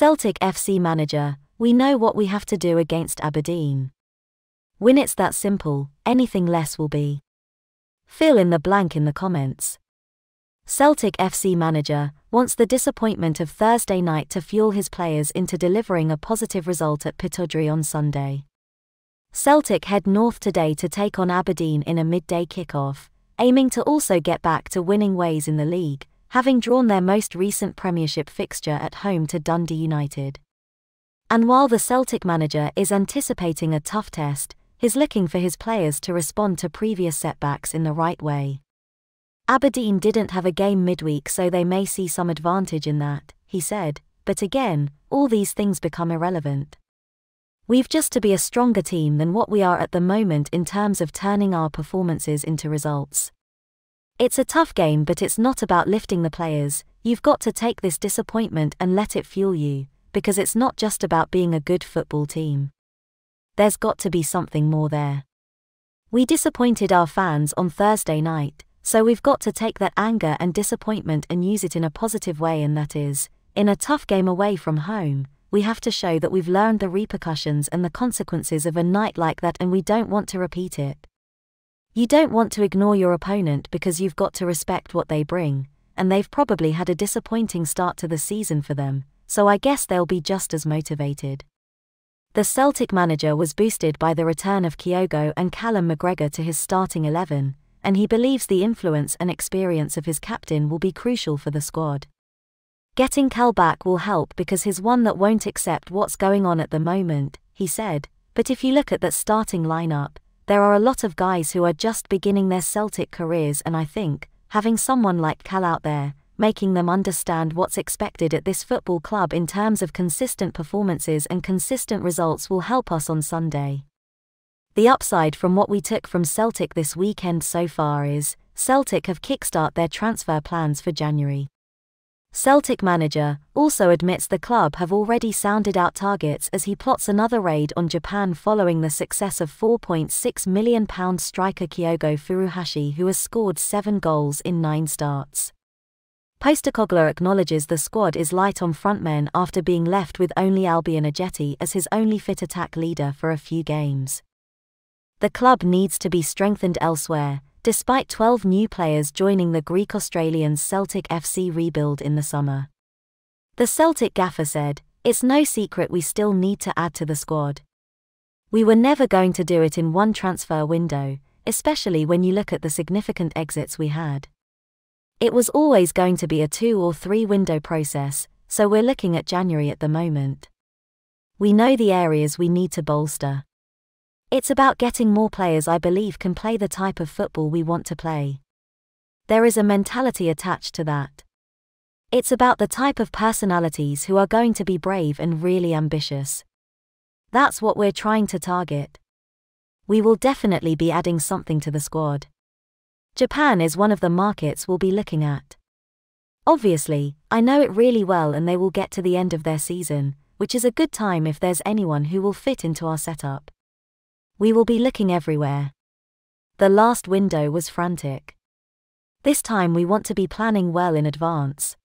Celtic FC manager, we know what we have to do against Aberdeen. When it's that simple, anything less will be. Fill in the blank in the comments. Celtic FC manager wants the disappointment of Thursday night to fuel his players into delivering a positive result at Pittodrie on Sunday. Celtic head north today to take on Aberdeen in a midday kickoff, aiming to also get back to winning ways in the league, having drawn their most recent Premiership fixture at home to Dundee United. And while the Celtic manager is anticipating a tough test, he's looking for his players to respond to previous setbacks in the right way. Aberdeen didn't have a game midweek, so they may see some advantage in that, he said, but again, all these things become irrelevant. We've just to be a stronger team than what we are at the moment in terms of turning our performances into results. It's a tough game, but it's not about lifting the players. You've got to take this disappointment and let it fuel you, because it's not just about being a good football team. There's got to be something more there. We disappointed our fans on Thursday night, so we've got to take that anger and disappointment and use it in a positive way, and that is, in a tough game away from home, we have to show that we've learned the repercussions and the consequences of a night like that and we don't want to repeat it. You don't want to ignore your opponent because you've got to respect what they bring, and they've probably had a disappointing start to the season for them, so I guess they'll be just as motivated. The Celtic manager was boosted by the return of Kyogo and Callum McGregor to his starting 11, and he believes the influence and experience of his captain will be crucial for the squad. Getting Cal back will help because he's one that won't accept what's going on at the moment, he said, but if you look at that starting lineup, there are a lot of guys who are just beginning their Celtic careers, and I think, having someone like Cal out there, making them understand what's expected at this football club in terms of consistent performances and consistent results will help us on Sunday. The upside from what we took from Celtic this weekend so far is Celtic have kickstart their transfer plans for January. Celtic manager also admits the club have already sounded out targets as he plots another raid on Japan following the success of £4.6 million striker Kyogo Furuhashi, who has scored seven goals in nine starts. Postacoglu acknowledges the squad is light on frontmen after being left with only Albion Ajeti as his only fit attack leader for a few games. The club needs to be strengthened elsewhere, despite 12 new players joining the Greek australian Celtic FC rebuild in the summer. The Celtic gaffer said, It's no secret we still need to add to the squad. We were never going to do it in one transfer window, especially when you look at the significant exits we had. It was always going to be a two or three window process, so we're looking at January at the moment. We know the areas we need to bolster. It's about getting more players I believe can play the type of football we want to play. There is a mentality attached to that. It's about the type of personalities who are going to be brave and really ambitious. That's what we're trying to target. We will definitely be adding something to the squad. Japan is one of the markets we'll be looking at. Obviously, I know it really well and they will get to the end of their season, which is a good time if there's anyone who will fit into our setup. We will be looking everywhere. The last window was frantic. This time we want to be planning well in advance.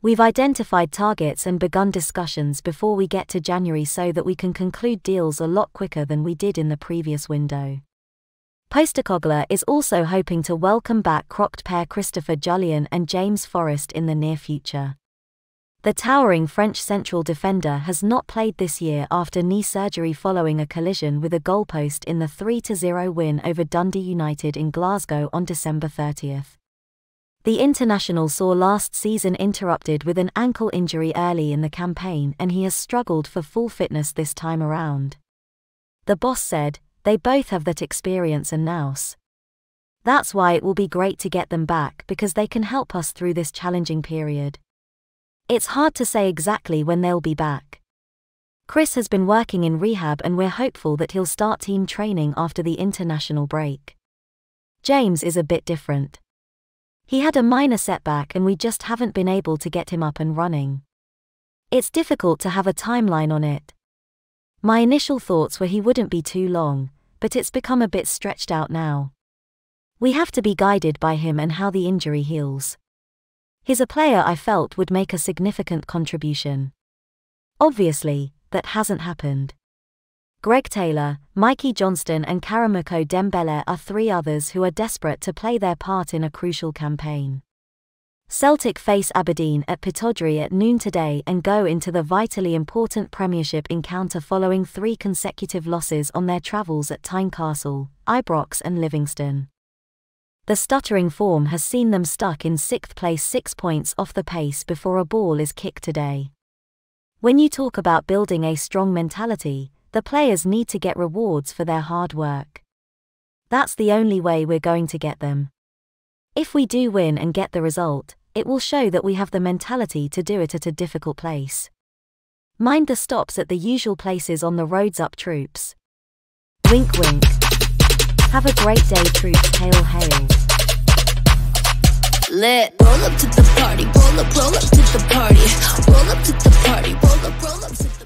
We've identified targets and begun discussions before we get to January so that we can conclude deals a lot quicker than we did in the previous window. Postacogler is also hoping to welcome back crocked pair Christopher Julian and James Forrest in the near future. The towering French central defender has not played this year after knee surgery following a collision with a goalpost in the 3 0 win over Dundee United in Glasgow on December 30th. The international saw last season interrupted with an ankle injury early in the campaign and he has struggled for full fitness this time around. The boss said, They both have that experience and nous. That's why it will be great to get them back because they can help us through this challenging period. It's hard to say exactly when they'll be back. Chris has been working in rehab and we're hopeful that he'll start team training after the international break. James is a bit different. He had a minor setback and we just haven't been able to get him up and running. It's difficult to have a timeline on it. My initial thoughts were he wouldn't be too long, but it's become a bit stretched out now. We have to be guided by him and how the injury heals. He's a player I felt would make a significant contribution. Obviously, that hasn't happened. Greg Taylor, Mikey Johnston, and Karamoko Dembele are three others who are desperate to play their part in a crucial campaign. Celtic face Aberdeen at Pittodrie at noon today and go into the vitally important Premiership encounter following three consecutive losses on their travels at Tynecastle, Ibrox, and Livingston. The stuttering form has seen them stuck in sixth place six points off the pace before a ball is kicked today. When you talk about building a strong mentality, the players need to get rewards for their hard work. That's the only way we're going to get them. If we do win and get the result, it will show that we have the mentality to do it at a difficult place. Mind the stops at the usual places on the roads up troops. Wink wink. Have a great day, Truth Pale Hales. Lit. Roll up to the party, roll up, roll up to the party. Roll up to the party, roll up, roll up to the party.